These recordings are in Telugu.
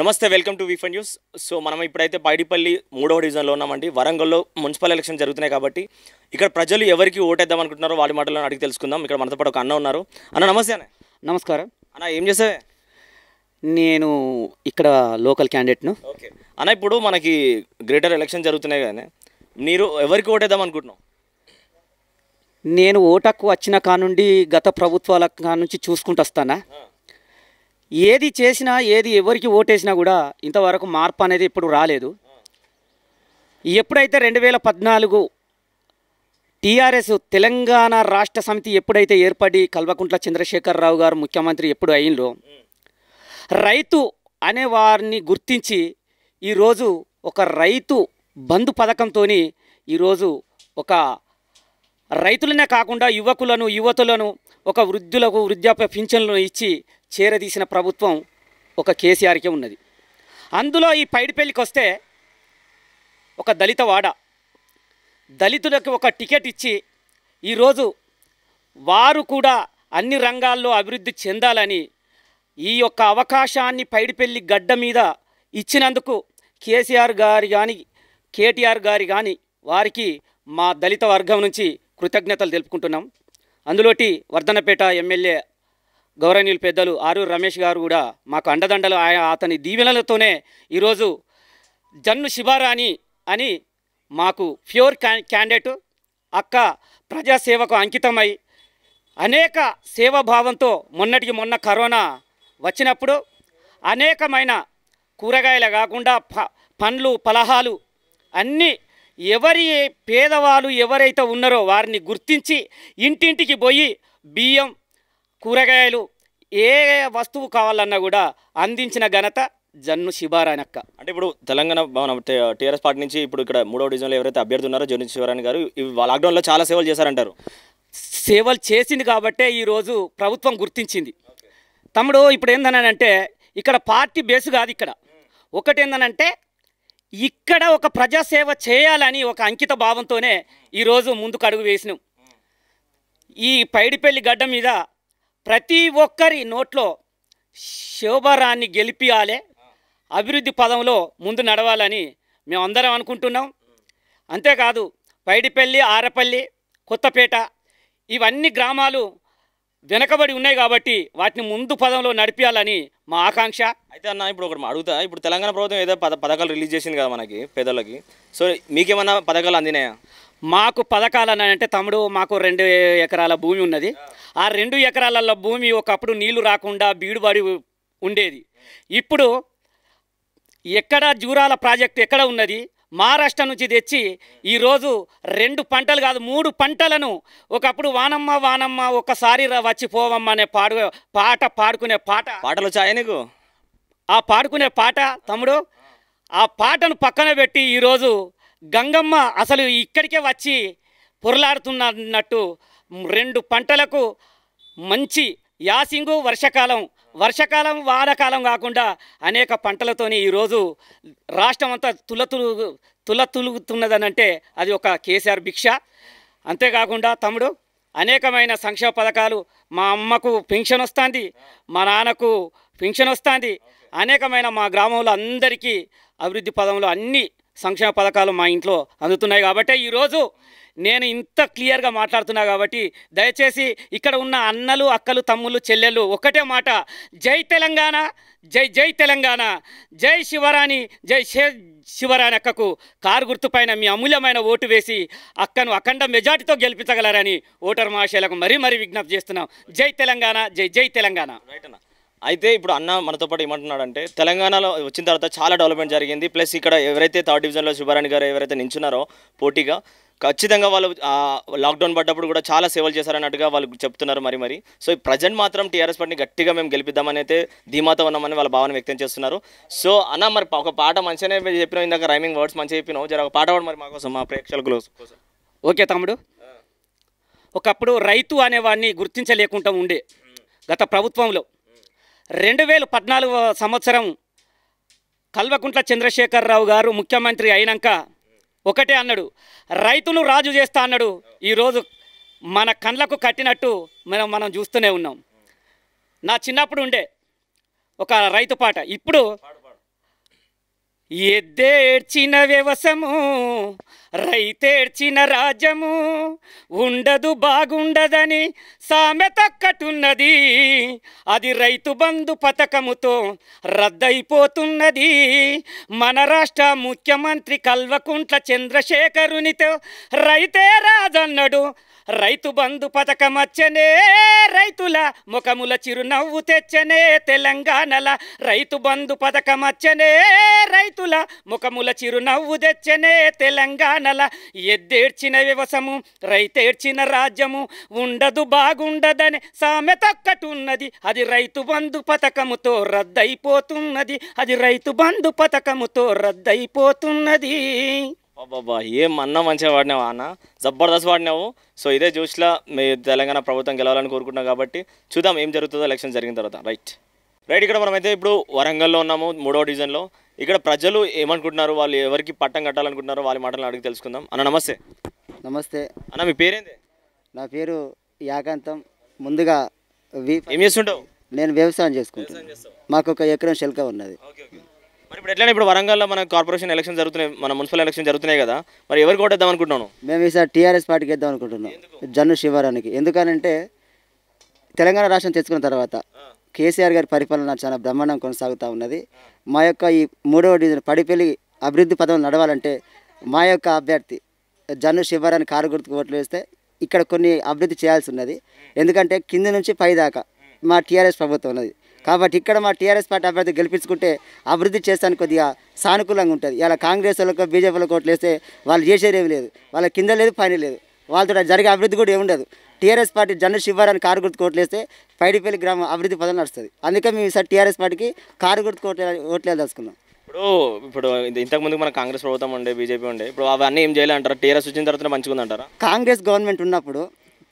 నమస్తే వెల్కమ్ టు వీఫన్ న్యూస్ సో మనం ఇప్పుడైతే బైడిపల్లి మూడవ డివిజన్లో ఉన్నామండి వరంగల్లో మున్సిపల్ ఎలక్షన్ జరుగుతున్నాయి కాబట్టి ఇక్కడ ప్రజలు ఎవరికి ఓటేద్దాం అనుకుంటున్నారో వాళ్ళ మాటలను అడిగి తెలుసుకుందాం ఇక్కడ మనతో పాటు ఒక అన్న ఉన్నారు అన్న నమస్తే అన్న నమస్కారం అన్న ఏం చేసావే నేను ఇక్కడ లోకల్ క్యాండిడేట్ను ఓకే అన్న ఇప్పుడు మనకి గ్రేటర్ ఎలక్షన్ జరుగుతున్నాయి కానీ మీరు ఎవరికి ఓటేద్దాం అనుకుంటున్నావు నేను ఓటకు వచ్చిన కానుండి గత ప్రభుత్వాల కానుంచి చూసుకుంటూ వస్తానా ఏది చేసినా ఏది ఎవరికి ఓటేసినా కూడా ఇంతవరకు మార్పు అనేది ఇప్పుడు రాలేదు ఎప్పుడైతే రెండు వేల పద్నాలుగు టీఆర్ఎస్ తెలంగాణ రాష్ట్ర సమితి ఎప్పుడైతే ఏర్పడి కల్వకుంట్ల చంద్రశేఖరరావు గారు ముఖ్యమంత్రి ఎప్పుడు అయిందో రైతు అనే వారిని గుర్తించి ఈరోజు ఒక రైతు బంధు పథకంతో ఈరోజు ఒక రైతులనే కాకుండా యువకులను యువతులను ఒక వృద్ధులకు వృద్ధాప్య పింఛన్లను ఇచ్చి చేరదీసిన ప్రభుత్వం ఒక కేసీఆర్కే ఉన్నది అందులో ఈ పైడిపల్లికి వస్తే ఒక దళిత వాడ దళితులకు ఒక టికెట్ ఇచ్చి ఈరోజు వారు కూడా అన్ని రంగాల్లో అభివృద్ధి చెందాలని ఈ యొక్క అవకాశాన్ని పైడిపల్లి గడ్డ మీద ఇచ్చినందుకు కేసీఆర్ గారి కానీ కేటీఆర్ గారి కానీ వారికి మా దళిత వర్గం నుంచి కృతజ్ఞతలు తెలుపుకుంటున్నాం అందులోటి వర్ధనపేట ఎమ్మెల్యే గౌరవనీయులు పెద్దలు ఆరు రమేష్ గారు కూడా మాకు అండదండలు ఆయన అతని దీవెనలతోనే ఈరోజు జన్ను శివారాణి అని మాకు ప్యూర్ క్యా క్యాండిడేట్ అక్క ప్రజాసేవకు అంకితమై అనేక సేవాభావంతో మొన్నటికి మొన్న కరోనా వచ్చినప్పుడు అనేకమైన కూరగాయలు కాకుండా ప పండ్లు ఫలహాలు అన్నీ ఎవరి పేదవాళ్ళు ఎవరైతే ఉన్నారో వారిని గుర్తించి ఇంటింటికి పోయి బియ్యం కూరగాయలు ఏ వస్తువు కావాలన్నా కూడా అందించిన ఘనత జన్ను శివారాణక్క అంటే ఇప్పుడు తెలంగాణ భవనం టీఆర్ఎస్ పార్టీ నుంచి ఇప్పుడు ఇక్కడ మూడవ డివిజన్లో ఎవరైతే అభ్యర్థి ఉన్నారో జన్ను శివారాణి గారు లాక్డౌన్లో చాలా సేవలు చేశారంటారు సేవలు చేసింది కాబట్టే ఈరోజు ప్రభుత్వం గుర్తించింది తమ్ముడు ఇప్పుడు ఏందనంటే ఇక్కడ పార్టీ బేస్ కాదు ఇక్కడ ఒకటేందనంటే ఇక్కడ ఒక ప్రజాసేవ చేయాలని ఒక అంకిత భావంతోనే ఈరోజు ముందుకు అడుగు వేసినాం ఈ పైడిపల్లి గడ్డ మీద ప్రతి ఒక్కరి నోట్లో శోభరాన్ని గెలిపియాలే అభివృద్ధి పదంలో ముందు నడవాలని మేమందరం అనుకుంటున్నాం అంతేకాదు పైడిపల్లి ఆరపల్లి కొత్తపేట ఇవన్నీ గ్రామాలు వెనకబడి ఉన్నాయి కాబట్టి వాటిని ముందు పదంలో నడిపించాలని మా ఆకాంక్ష అయితే అన్న ఇప్పుడు ఒకటి అడుగుతా ఇప్పుడు తెలంగాణ ప్రభుత్వం ఏదో పథకాలు రిలీజ్ చేసింది కదా మనకి పేదలకి సో మీకేమన్నా పథకాలు అందినాయా మాకు పథకాలు అని అంటే తమ్ముడు మాకు రెండు ఎకరాల భూమి ఉన్నది ఆ రెండు ఎకరాలలో భూమి ఒకప్పుడు నీళ్లు రాకుండా బీడుబడి ఉండేది ఇప్పుడు ఎక్కడ జూరాల ప్రాజెక్ట్ ఎక్కడ ఉన్నది మహారాష్ట్ర నుంచి తెచ్చి ఈరోజు రెండు పంటలు కాదు మూడు పంటలను ఒకప్పుడు వానమ్మ వానమ్మ ఒక్కసారి వచ్చి పోవమ్మ అనే పాడు పాట పాడుకునే పాట పాటలు వచ్చాయా నీకు ఆ పాడుకునే పాట తమ్ముడు ఆ పాటను పక్కన పెట్టి ఈరోజు గంగమ్మ అసలు ఇక్కడికే వచ్చి పొరలాడుతున్నట్టు రెండు పంటలకు మంచి యాసింగు వర్షాకాలం వర్షకాలం వానకాలం కాకుండా అనేక పంటలతోని ఈరోజు రాష్ట్రం అంతా తులతులు తులతులుగుతున్నదనంటే అది ఒక కేసీఆర్ భిక్ష అంతేకాకుండా తమ్ముడు అనేకమైన సంక్షేమ పథకాలు మా అమ్మకు పెన్షన్ వస్తుంది మా నాన్నకు పెన్షన్ వస్తుంది అనేకమైన మా గ్రామంలో అందరికీ అభివృద్ధి పదంలో అన్ని సంక్షేమ పథకాలు మా ఇంట్లో అందుతున్నాయి కాబట్టి ఈరోజు నేను ఇంత క్లియర్గా మాట్లాడుతున్నా కాబట్టి దయచేసి ఇక్కడ ఉన్న అన్నలు అక్కలు తమ్ముళ్ళు చెల్లెళ్ళు ఒకటే మాట జై తెలంగాణ జై జై తెలంగాణ జై శివరాణి జై శే శివరాణి అక్కకు కారు గుర్తుపైన మీ అమూల్యమైన ఓటు వేసి అక్కను అఖండ మెజార్టీతో గెలిపించగలరని ఓటర్ మహాశయాలకు మరీ మరీ విజ్ఞప్తి చేస్తున్నాం జై తెలంగాణ జై జై తెలంగాణ అయితే ఇప్పుడు అన్న మనతో పాటు ఏమంటున్నాడంటే తెలంగాణలో వచ్చిన తర్వాత చాలా డెవలప్మెంట్ జరిగింది ప్లస్ ఇక్కడ ఎవరైతే థర్డ్ డివిజన్లో శివరాణి గారు ఎవరైతే నించున్నారో పోటీగా ఖచ్చితంగా వాళ్ళు లాక్డౌన్ పడ్డప్పుడు కూడా చాలా సేవలు చేశారన్నట్టుగా వాళ్ళు చెప్తున్నారు మరి మరి సో ప్రజెంట్ మాత్రం టీఆర్ఎస్ పార్టీని గట్టిగా మేము గెలిపిద్దామని అయితే ధీమాతో ఉన్నామని వాళ్ళ భావన వ్యక్తం చేస్తున్నారు సో అన్న మరి ఒక పాట మంచిగానే చెప్పినావు ఇందాక రైమింగ్ వర్డ్స్ మంచిగా చెప్పినావు జర ఒక పాట కూడా మరి మాకోసం మా ప్రేక్షకుల ఓకే తమ్ముడు ఒకప్పుడు రైతు అనేవాడిని గుర్తించలేకుండా ఉండే గత ప్రభుత్వంలో రెండు వేల పద్నాలుగు సంవత్సరం కల్వకుంట్ల చంద్రశేఖరరావు గారు ముఖ్యమంత్రి అయినాక ఒకటే అన్నాడు రైతును రాజు చేస్తా అన్నాడు ఈరోజు మన కండ్లకు కట్టినట్టు మనం మనం చూస్తూనే ఉన్నాం నా చిన్నప్పుడు ఉండే ఒక రైతు పాట ఇప్పుడు ఎద్దేడ్చిన వ్యవసము రైతేడ్చిన రాజ్యము ఉండదు బాగుండదని సామెతక్కటున్నది అది రైతు బంధు పథకముతో రద్దయిపోతున్నది మన రాష్ట్ర ముఖ్యమంత్రి కల్వకుంట్ల చంద్రశేఖరునితో రైతే రాజన్నడు రైతు బంధు పథకం వచ్చనే రైతుల ముఖముల చిరునవ్వు తెచ్చనే తెలంగాణల రైతు బంధు పథకం పథకమచ్చనే రైతుల ముఖముల చిరునవ్వు తెచ్చనే తెలంగాణల ఎద్దేడ్చిన వ్యవసము రైతేడ్చిన రాజ్యము ఉండదు బాగుండదని సామెతొక్కటున్నది అది రైతు బంధు పథకముతో రద్దయిపోతున్నది అది రైతు బంధు పథకముతో రద్దయిపోతున్నది బాబా ఏం అన్న మంచిగా వాడినావు అన్న జబర్దస్త్ వాడినావు సో ఇదే జ్యూస్లో మీ తెలంగాణ ప్రభుత్వం గెలవాలని కోరుకుంటున్నాం కాబట్టి చూద్దాం ఏం జరుగుతుందో ఎలక్షన్ జరిగిన తర్వాత రైట్ రైట్ ఇక్కడ మనమైతే ఇప్పుడు వరంగల్లో ఉన్నాము మూడవ డివిజన్లో ఇక్కడ ప్రజలు ఏమనుకుంటున్నారు వాళ్ళు ఎవరికి పట్టం కట్టాలనుకుంటున్నారో వాళ్ళ మాటలను అడిగి తెలుసుకుందాం అన్న నమస్తే నమస్తే అన్న మీ పేరేంది నా పేరు యాకాంతం ముందుగా ఏం చేస్తుంటావు నేను వ్యవసాయం చేసుకుంటాను మాకు ఒక ఎకరం శిల్క ఉన్నది మరి ఇప్పుడు ఎట్లా ఇప్పుడు వరంగల్లో మన కార్పొరేషన్ ఎలక్షన్ జరుగుతున్నాయి మన మున్సిపల్ ఎలక్షన్ జరుగుతున్నాయి కదా మరి ఎవరు కోటేద్దాం అనుకుంటున్నాను మేము ఈసారి టీఆర్ఎస్ పార్టీకి వేద్దాం అనుకుంటున్నాం జన్ను శివరానికి ఎందుకనంటే తెలంగాణ రాష్ట్రం తెచ్చుకున్న తర్వాత కేసీఆర్ గారి పరిపాలన చాలా బ్రహ్మాండం కొనసాగుతూ ఉన్నది మా యొక్క ఈ మూడవ డివిజన్ పడిపెల్లి అభివృద్ధి పదం నడవాలంటే మా యొక్క అభ్యర్థి జన్ను శివరాన్ని కారు గుర్తుకు ఓట్లు వేస్తే ఇక్కడ కొన్ని అభివృద్ధి చేయాల్సి ఉన్నది ఎందుకంటే కింది నుంచి పై దాకా మా టీఆర్ఎస్ ప్రభుత్వం ఉన్నది కాబట్టి ఇక్కడ మా టీఆర్ఎస్ పార్టీ అభ్యర్థి గెలిపించుకుంటే అభివృద్ధి చేస్తాను కొద్దిగా సానుకూలంగా ఉంటుంది ఇలా కాంగ్రెస్ వాళ్ళకు బీజేపీలకు ఓట్లు వేస్తే వాళ్ళు చేసేదేమి లేదు వాళ్ళ కింద లేదు పైన లేదు వాళ్ళతో జరిగే అభివృద్ధి కూడా ఏముండదు టీఆర్ఎస్ పార్టీ జన శివారాన్ని కారు గుర్తుకు పైడిపల్లి గ్రామం అభివృద్ధి పదం నడుస్తుంది అందుకే మేము ఈసారి టీఆర్ఎస్ పార్టీకి కారు గుర్తుకు ఓట్లే ఓట్లేదు దాచుకున్నాం ఇప్పుడు ఇప్పుడు ఇంతకుముందు మన కాంగ్రెస్ ప్రభుత్వం ఉండే బీజేపీ ఉండే ఇప్పుడు అవన్నీ ఏం చేయాలంటారా టీఆర్ఎస్ వచ్చిన తర్వాత మంచిగా ఉందంటారా కాంగ్రెస్ గవర్నమెంట్ ఉన్నప్పుడు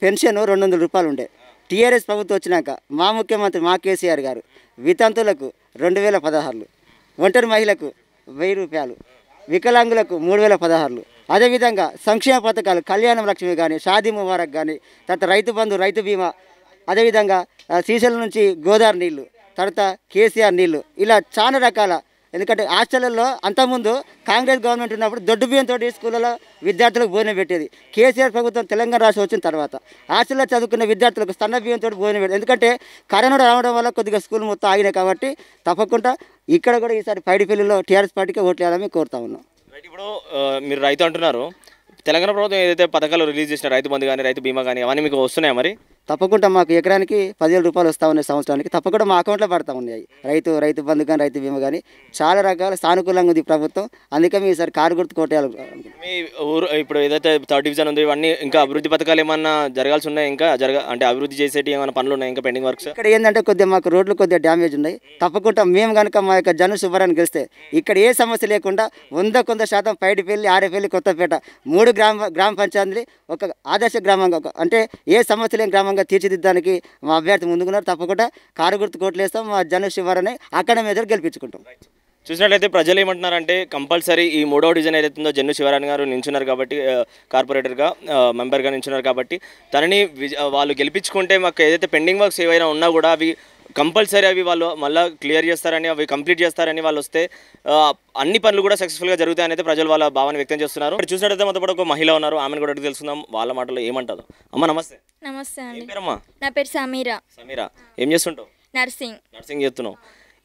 పెన్షన్ రెండు వందల రూపాయలు ఉండే టీఆర్ఎస్ ప్రభుత్వం వచ్చినాక మా ముఖ్యమంత్రి మా కేసీఆర్ గారు వితంతులకు రెండు వేల పదహారులు ఒంటరి మహిళలకు వెయ్యి రూపాయలు వికలాంగులకు మూడు వేల పదహారులు అదేవిధంగా సంక్షేమ పథకాలు కళ్యాణం లక్ష్మి కానీ షాదీ ముబారక్ కానీ తర్వాత రైతు బంధు రైతు బీమా అదేవిధంగా శ్రీశైలం నుంచి గోదావరి నీళ్లు తర్వాత కేసీఆర్ నీళ్లు ఇలా చాలా రకాల ఎందుకంటే హాస్టళ్లలో అంతకుముందు కాంగ్రెస్ గవర్నమెంట్ ఉన్నప్పుడు దొడ్డు బియ్యంతో స్కూళ్ళలో విద్యార్థులకు భోజనం పెట్టేది కేసీఆర్ ప్రభుత్వం తెలంగాణ రాష్ట్రం వచ్చిన తర్వాత హాస్టల్లో చదువుకున్న విద్యార్థులకు సన్న బియ్యంతో భోజనం పెట్టేది ఎందుకంటే కరోనా రావడం వల్ల కొద్దిగా స్కూల్ మొత్తం ఆగినాయి కాబట్టి తప్పకుండా ఇక్కడ కూడా ఈసారి పైడిపల్లిలో టీఆర్ఎస్ పార్టీకి ఓట్లు వేయాలని కోరుతా ఉన్నాం ఇప్పుడు మీరు రైతు అంటున్నారు తెలంగాణ ప్రభుత్వం ఏదైతే పథకాలు రిలీజ్ చేసిన రైతు బంధు కానీ రైతు బీమా కానీ అవన్నీ మీకు వస్తున్నాయా మరి తప్పకుండా మాకు ఎకరానికి పదివేల రూపాయలు వస్తూ ఉన్నాయి సంవత్సరానికి తప్పకుండా మా అకౌంట్లో పడతా ఉన్నాయి రైతు రైతు బంధు కానీ రైతు బీమా కానీ చాలా రకాల సానుకూలంగా ఉంది ప్రభుత్వం అందుకే మీ సార్ కారు గుర్తు కొట్టేయాలి మీ ఊరు ఇప్పుడు ఏదైతే థర్డ్ డివిజన్ ఉంది ఇవన్నీ ఇంకా అభివృద్ధి పథకాలు ఏమన్నా జరగాల్సి ఉన్నాయి ఇంకా జరగ అంటే అభివృద్ధి చేసేటి ఏమైనా పనులు ఉన్నాయి ఇంకా పెండింగ్ వర్క్స్ ఇక్కడ ఏంటంటే కొద్దిగా మాకు రోడ్లు కొద్దిగా డ్యామేజ్ ఉన్నాయి తప్పకుండా మేము కనుక మా యొక్క జన శుభ్రాన్ని గెలిస్తే ఇక్కడ ఏ సమస్య లేకుండా వంద కొంత శాతం పైడిపల్లి ఆరేపల్లి కొత్తపేట మూడు గ్రామ గ్రామ పంచాయతీ ఒక ఆదర్శ గ్రామంగా అంటే ఏ సమస్య లేని గ్రామం సక్రమంగా తీర్చిదిద్దానికి మా అభ్యర్థి ముందుకున్నారు తప్పకుండా కారు గుర్తు కోట్లేస్తాం మా జన శివారని అక్కడ మీద గెలిపించుకుంటాం చూసినట్లయితే ప్రజలు ఏమంటున్నారంటే కంపల్సరీ ఈ మూడవ డిజైన్ ఏదైతే ఉందో జన్ను శివరాణి గారు నించున్నారు కాబట్టి కార్పొరేటర్గా మెంబర్గా నించున్నారు కాబట్టి తనని వాళ్ళు గెలిపించుకుంటే మాకు ఏదైతే పెండింగ్ వర్క్స్ ఏవైనా ఉన్నా కూడా అవి కంపల్సరీ అవి వాళ్ళు మళ్ళీ క్లియర్ చేస్తారని అవి కంప్లీట్ చేస్తారని వాళ్ళు వస్తే అన్ని పనులు కూడా సక్సెస్ఫుల్గా జరుగుతాయని అయితే ప్రజలు వాళ్ళ భావన వ్యక్తం చేస్తున్నారు ఇక్కడ చూసినట్టయితే మొత్తం ఒక మహిళ ఉన్నారు ఆమెను కూడా తెలుసుకుందాం వాళ్ళ మాటలో ఏమంటారు అమ్మ నమస్తే నమస్తే అండి నా పేరు సమీరా సమీరా ఏం చేస్తుంటావు నర్సింగ్ నర్సింగ్ చేస్తున్నావు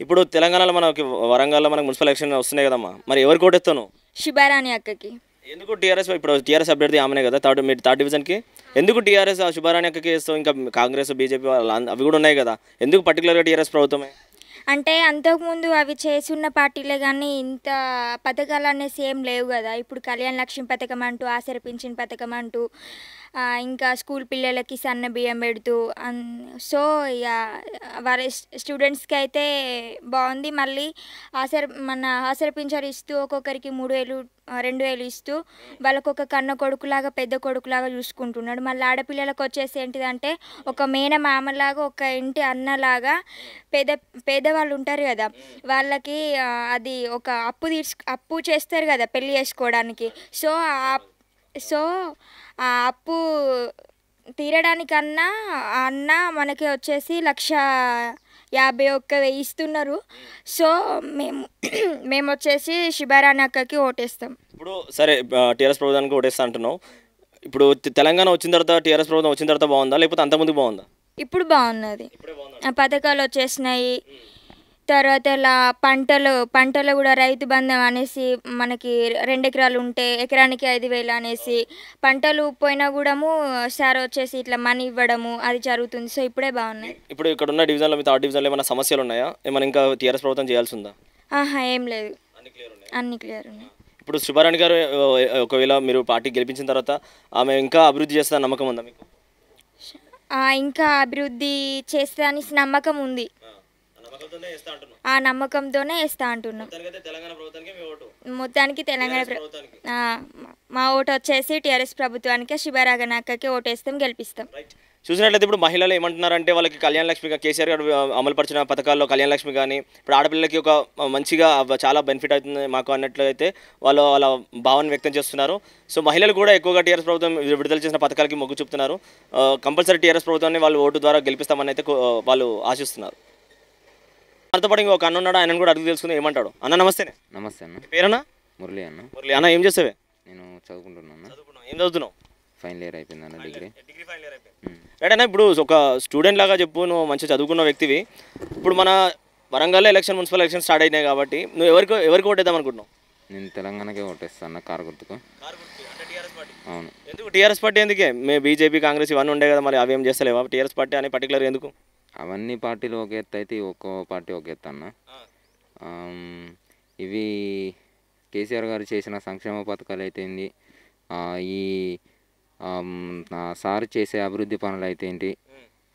ఇప్పుడు తెలంగాణలో మనకి వరంగల్లో మనకు మున్సిపల్ ఎలక్షన్ వస్తున్నాయి కదమ్మా మరి ఎవరు కోటేస్తాను శిబారాణి అక్కకి ఎందుకు టీఆర్ఎస్ ఇప్పుడు టీఆర్ఎస్ అభ్యర్థి ఆమెనే కదా థర్డ్ థర్డ్ డివిజన్కి ఎందుకు టీఆర్ఎస్ ఆ శుభారాణ్యక కేసు ఇంకా కాంగ్రెస్ బీజేపీ వాళ్ళు అవి కూడా ఉన్నాయి కదా ఎందుకు పర్టికులర్గా టీఆర్ఎస్ ప్రభుత్వమే అంటే అంతకుముందు అవి చేస్తున్న పార్టీలే కానీ ఇంత పథకాలు అనేసి ఏం లేవు కదా ఇప్పుడు కళ్యాణ్ లక్ష్మి పథకం అంటూ ఆసరిపించిన పథకం అంటూ ఇంకా స్కూల్ పిల్లలకి సన్న బియ్యం పెడుతూ సో ఇక వారి స్టూడెంట్స్కి అయితే బాగుంది మళ్ళీ ఆసర మన ఆసర పింఛన్ ఇస్తూ ఒక్కొక్కరికి మూడు వేలు రెండు వేలు ఇస్తూ వాళ్ళకు ఒక కన్న కొడుకులాగా పెద్ద కొడుకులాగా చూసుకుంటున్నాడు మళ్ళీ ఆడపిల్లలకు వచ్చేసి ఏంటిదంటే ఒక మేన మామలాగా ఒక ఇంటి అన్నలాగా పేద పేదవాళ్ళు ఉంటారు కదా వాళ్ళకి అది ఒక అప్పు తీసు అప్పు చేస్తారు కదా పెళ్ళి చేసుకోవడానికి సో సో ఆ అప్పు తీరడానికన్నా అన్న మనకి వచ్చేసి లక్ష యాభై ఒక్క వెయ్యి ఇస్తున్నారు సో మేము మేము వచ్చేసి శిబారాణి అక్కకి ఓటేస్తాం ఇప్పుడు సరే టీఆర్ఎస్ ప్రభుత్వానికి ఓటేస్తా అంటున్నావు ఇప్పుడు తెలంగాణ వచ్చిన తర్వాత టీఆర్ఎస్ ప్రభుత్వం వచ్చిన తర్వాత బాగుందా లేకపోతే అంతకుముందు బాగుందా ఇప్పుడు బాగున్నది పథకాలు వచ్చేసినాయి తర్వాత ఇలా పంటలు పంటలు కూడా రైతు బంధం అనేసి మనకి రెండు ఎకరాలు ఉంటే ఎకరానికి ఐదు వేలు అనేసి పంటలు పోయినా కూడాము సార్ వచ్చేసి ఇట్లా మనీ ఇవ్వడము అది జరుగుతుంది సో ఇప్పుడే బాగున్నాయి ఇప్పుడు ఇక్కడ ఉన్న డివిజన్లో మీ థర్డ్ డివిజన్లో ఏమైనా సమస్యలు ఉన్నాయా ఏమైనా ఇంకా టీఆర్ఎస్ ప్రభుత్వం చేయాల్సి ఉందా ఆహా ఏం లేదు అన్ని క్లియర్ ఉన్నాయి ఇప్పుడు శుభారాణి గారు ఒకవేళ మీరు పార్టీ గెలిపించిన తర్వాత ఆమె ఇంకా అభివృద్ధి చేస్తా నమ్మకం ఉందా మీకు ఇంకా అభివృద్ధి చేస్తా అనేసి నమ్మకం ఉంది ఆ నమ్మకంతోనే ఇస్తా అంటున్నాం మొత్తానికి తెలంగాణ మా ఓటు వచ్చేసి టీఆర్ఎస్ ప్రభుత్వానికి శివరాగనాకకి ఓటేస్తాం గెలిపిస్తాం చూసినట్లయితే ఇప్పుడు మహిళలు ఏమంటున్నారంటే వాళ్ళకి కళ్యాణ లక్ష్మి కేసీఆర్ గారు పరిచిన పథకాల్లో కళ్యాణ లక్ష్మి కానీ ఇప్పుడు ఆడపిల్లలకి ఒక మంచిగా చాలా బెనిఫిట్ అవుతుంది మాకు అన్నట్లయితే వాళ్ళు వాళ్ళ భావన వ్యక్తం చేస్తున్నారు సో మహిళలు కూడా ఎక్కువగా టీఆర్ఎస్ ప్రభుత్వం విడుదల చేసిన పథకాలకి మొగ్గు చూపుతున్నారు కంపల్సరీ టీఆర్ఎస్ ప్రభుత్వాన్ని వాళ్ళు ఓటు ద్వారా గెలిపిస్తామని అయితే వాళ్ళు ఆశిస్తున్నారు మనతో ఒక అన్న ఉన్నాడు ఆయన కూడా అడుగు తెలుసుకుందాం ఏమంటాడు అన్న నమస్తే నమస్తే అన్న పేరన్నా మురళి అన్న మురళి అన్న ఏం చేసావే నేను చదువుకుంటున్నాను ఏం చదువుతున్నావు ఫైనల్ ఇయర్ అయిపోయింది డిగ్రీ ఫైనల్ ఇయర్ అయిపోయింది ఇప్పుడు ఒక స్టూడెంట్ లాగా చెప్పు నువ్వు మంచిగా చదువుకున్న వ్యక్తివి ఇప్పుడు మన వరంగల్లో ఎలక్షన్ మున్సిపల్ ఎలక్షన్ స్టార్ట్ అయినాయి కాబట్టి నువ్వు ఎవరికి ఎవరికి ఓటేద్దాం అనుకుంటున్నావు నేను తెలంగాణకే ఓటేస్తాను అన్న కారు గుర్తుకు అవును ఎందుకు టీఆర్ఎస్ పార్టీ ఎందుకే మే బీజేపీ కాంగ్రెస్ ఇవన్నీ ఉండే కదా మరి అవి ఏం చేస్తలేవా టీఆర్ఎస్ పార్టీ అనే పర్టికులర్ ఎందుకు అవన్నీ పార్టీలు ఒక ఎత్తు అయితే ఒక్కో పార్టీ ఒక ఎత్తు అన్న ఇవి కేసీఆర్ గారు చేసిన సంక్షేమ పథకాలు అయితేంది ఈ సార్ చేసే అభివృద్ధి పనులు అయితే ఏంటి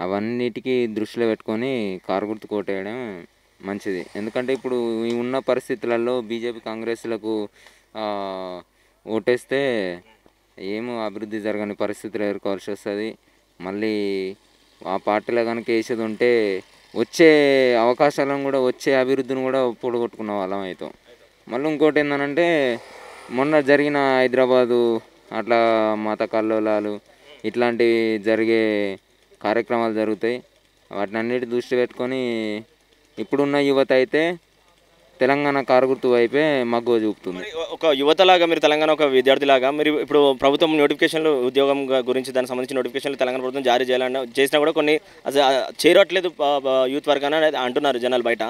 అవన్నిటికీ దృష్టిలో పెట్టుకొని కారు గుర్తు కోటేయడం మంచిది ఎందుకంటే ఇప్పుడు ఉన్న పరిస్థితులలో బీజేపీ కాంగ్రెస్లకు ఓటేస్తే ఏమో అభివృద్ధి జరగని పరిస్థితులు ఎదుర్కోవాల్సి వస్తుంది మళ్ళీ ఆ పార్టీలో కనుక వేసేది ఉంటే వచ్చే అవకాశాలను కూడా వచ్చే అభివృద్ధిని కూడా పొడగొట్టుకున్న వాళ్ళం అవుతాం మళ్ళీ ఇంకోటి ఏంటంటే మొన్న జరిగిన హైదరాబాదు అట్లా మత కల్లోలాలు ఇట్లాంటివి జరిగే కార్యక్రమాలు జరుగుతాయి వాటిని అన్నిటి దృష్టి పెట్టుకొని ఇప్పుడున్న యువత అయితే తెలంగాణ కారుగుర్తు వైపే మగ్గు చూపుతుంది ఒక యువతలాగా మీరు తెలంగాణ ఒక విద్యార్థిలాగా మీరు ఇప్పుడు ప్రభుత్వం నోటిఫికేషన్లు ఉద్యోగం గురించి దానికి సంబంధించిన నోటిఫికేషన్లు తెలంగాణ ప్రభుత్వం జారీ చేయాలని చేసినా కూడా కొన్ని చేరట్లేదు యూత్ అనేది అంటున్నారు జనాలు బయట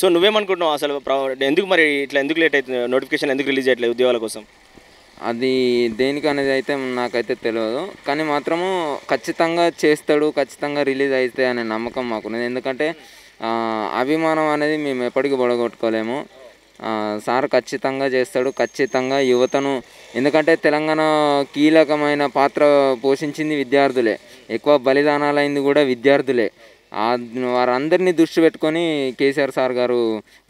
సో నువ్వేమనుకుంటున్నావు అసలు ఎందుకు మరి ఇట్లా ఎందుకు లేట్ అవుతుంది నోటిఫికేషన్ ఎందుకు రిలీజ్ చేయట్లేదు ఉద్యోగాల కోసం అది దేనికి అనేది అయితే నాకైతే తెలియదు కానీ మాత్రము ఖచ్చితంగా చేస్తాడు ఖచ్చితంగా రిలీజ్ అవుతాయి అనే నమ్మకం మాకున్నది ఎందుకంటే అభిమానం అనేది మేము ఎప్పటికీ పొడగొట్టుకోలేము సార్ ఖచ్చితంగా చేస్తాడు ఖచ్చితంగా యువతను ఎందుకంటే తెలంగాణ కీలకమైన పాత్ర పోషించింది విద్యార్థులే ఎక్కువ బలిదానాలైంది కూడా విద్యార్థులే వారందరినీ దృష్టి పెట్టుకొని కేసీఆర్ సార్ గారు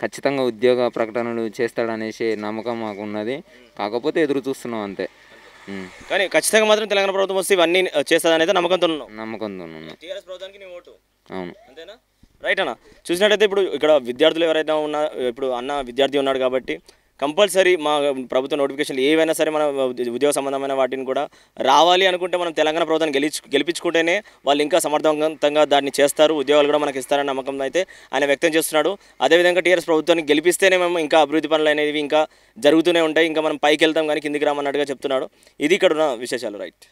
ఖచ్చితంగా ఉద్యోగ ప్రకటనలు చేస్తాడనేసి నమ్మకం మాకు ఉన్నది కాకపోతే ఎదురు చూస్తున్నాం అంతే కానీ ఖచ్చితంగా మాత్రం తెలంగాణ ప్రభుత్వం వస్తే ఇవన్నీ చేస్తుందనేది నమ్మకంతో నమ్మకంతో అవును అంతేనా రైట్ అన్న చూసినట్టయితే ఇప్పుడు ఇక్కడ విద్యార్థులు ఎవరైతే ఉన్నా ఇప్పుడు అన్న విద్యార్థి ఉన్నాడు కాబట్టి కంపల్సరీ మా ప్రభుత్వ నోటిఫికేషన్లు ఏవైనా సరే మన ఉద్యోగ సంబంధమైన వాటిని కూడా రావాలి అనుకుంటే మనం తెలంగాణ ప్రభుత్వాన్ని గెలిచి గెలిపించుకుంటేనే వాళ్ళు ఇంకా సమర్థవంతంగా దాన్ని చేస్తారు ఉద్యోగాలు కూడా మనకి ఇస్తారని నమ్మకం అయితే ఆయన వ్యక్తం చేస్తున్నాడు అదేవిధంగా టీఆర్ఎస్ ప్రభుత్వాన్ని గెలిపిస్తేనే మేము ఇంకా అభివృద్ధి పనులు అనేవి ఇంకా జరుగుతూనే ఉంటాయి ఇంకా మనం పైకి వెళ్తాం కానీ కిందికి రామన్నట్టుగా చెప్తున్నాడు ఇది ఇక్కడ ఉన్న విశేషాలు రైట్